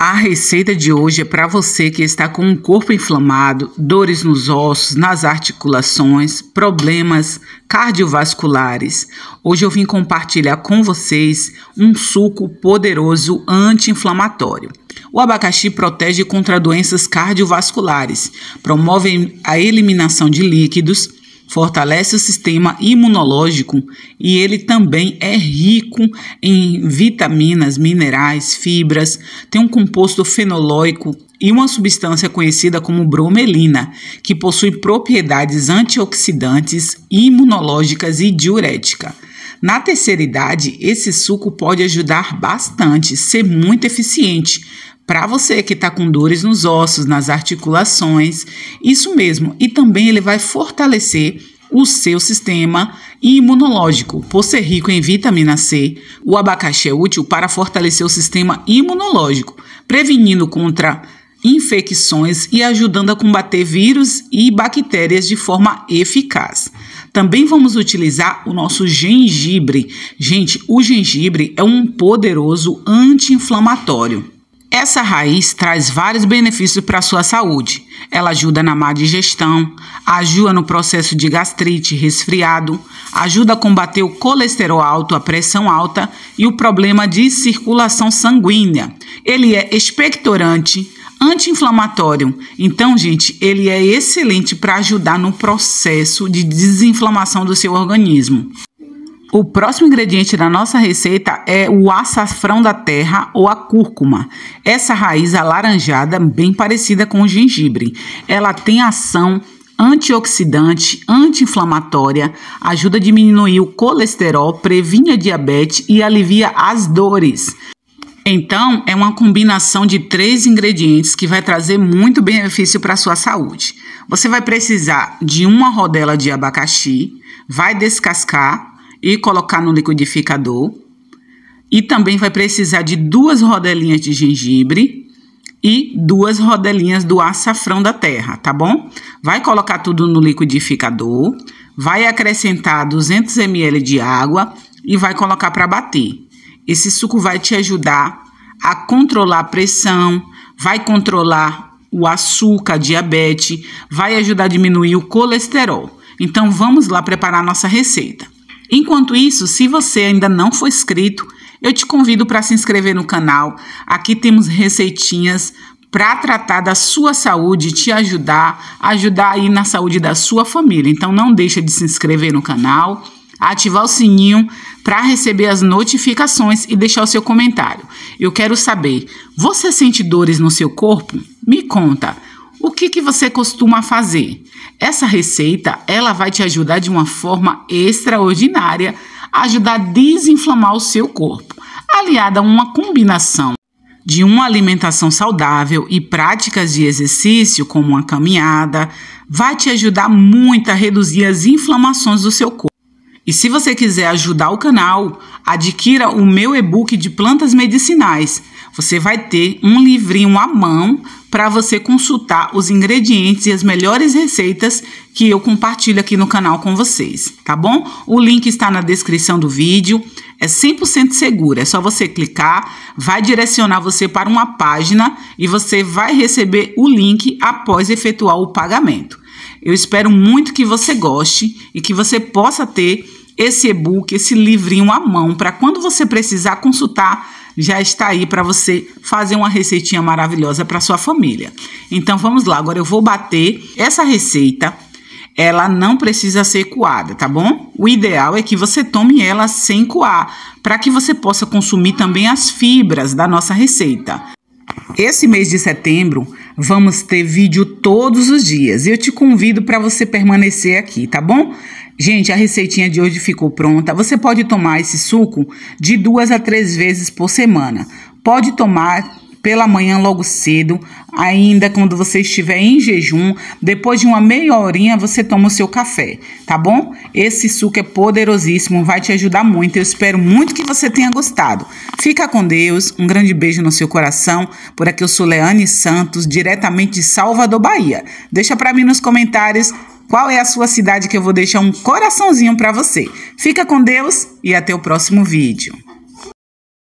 A receita de hoje é para você que está com o um corpo inflamado, dores nos ossos, nas articulações, problemas cardiovasculares. Hoje eu vim compartilhar com vocês um suco poderoso anti-inflamatório. O abacaxi protege contra doenças cardiovasculares, promove a eliminação de líquidos fortalece o sistema imunológico e ele também é rico em vitaminas, minerais, fibras, tem um composto fenolóico e uma substância conhecida como bromelina, que possui propriedades antioxidantes, imunológicas e diurética. Na terceira idade, esse suco pode ajudar bastante, ser muito eficiente, para você que está com dores nos ossos, nas articulações, isso mesmo. E também ele vai fortalecer o seu sistema imunológico. Por ser rico em vitamina C, o abacaxi é útil para fortalecer o sistema imunológico, prevenindo contra infecções e ajudando a combater vírus e bactérias de forma eficaz. Também vamos utilizar o nosso gengibre. Gente, o gengibre é um poderoso anti-inflamatório. Essa raiz traz vários benefícios para a sua saúde. Ela ajuda na má digestão, ajuda no processo de gastrite, resfriado, ajuda a combater o colesterol alto, a pressão alta e o problema de circulação sanguínea. Ele é expectorante, anti-inflamatório. Então, gente, ele é excelente para ajudar no processo de desinflamação do seu organismo. O próximo ingrediente da nossa receita é o açafrão da terra ou a cúrcuma. Essa raiz alaranjada, bem parecida com o gengibre. Ela tem ação antioxidante, anti-inflamatória, ajuda a diminuir o colesterol, previne a diabetes e alivia as dores. Então, é uma combinação de três ingredientes que vai trazer muito benefício para a sua saúde. Você vai precisar de uma rodela de abacaxi, vai descascar, e colocar no liquidificador. E também vai precisar de duas rodelinhas de gengibre e duas rodelinhas do açafrão da terra, tá bom? Vai colocar tudo no liquidificador, vai acrescentar 200 ml de água e vai colocar para bater. Esse suco vai te ajudar a controlar a pressão, vai controlar o açúcar, a diabetes, vai ajudar a diminuir o colesterol. Então vamos lá preparar nossa receita. Enquanto isso, se você ainda não for inscrito, eu te convido para se inscrever no canal. Aqui temos receitinhas para tratar da sua saúde, te ajudar, ajudar aí na saúde da sua família. Então não deixa de se inscrever no canal, ativar o sininho para receber as notificações e deixar o seu comentário. Eu quero saber, você sente dores no seu corpo? Me conta. O que, que você costuma fazer? Essa receita ela vai te ajudar de uma forma extraordinária a ajudar a desinflamar o seu corpo, aliada a uma combinação de uma alimentação saudável e práticas de exercício, como uma caminhada, vai te ajudar muito a reduzir as inflamações do seu corpo. E se você quiser ajudar o canal, adquira o meu e-book de plantas medicinais você vai ter um livrinho à mão para você consultar os ingredientes e as melhores receitas que eu compartilho aqui no canal com vocês, tá bom? O link está na descrição do vídeo. É 100% seguro, é só você clicar, vai direcionar você para uma página e você vai receber o link após efetuar o pagamento. Eu espero muito que você goste e que você possa ter esse e-book, esse livrinho à mão para quando você precisar consultar já está aí para você fazer uma receitinha maravilhosa para sua família. Então vamos lá, agora eu vou bater essa receita. Ela não precisa ser coada, tá bom? O ideal é que você tome ela sem coar, para que você possa consumir também as fibras da nossa receita. Esse mês de setembro vamos ter vídeo todos os dias eu te convido para você permanecer aqui, tá bom? Gente, a receitinha de hoje ficou pronta. Você pode tomar esse suco de duas a três vezes por semana. Pode tomar pela manhã logo cedo, ainda quando você estiver em jejum, depois de uma meia horinha você toma o seu café, tá bom? Esse suco é poderosíssimo, vai te ajudar muito. Eu espero muito que você tenha gostado. Fica com Deus, um grande beijo no seu coração. Por aqui eu sou Leane Santos, diretamente de Salvador, Bahia. Deixa para mim nos comentários qual é a sua cidade que eu vou deixar um coraçãozinho para você. Fica com Deus e até o próximo vídeo.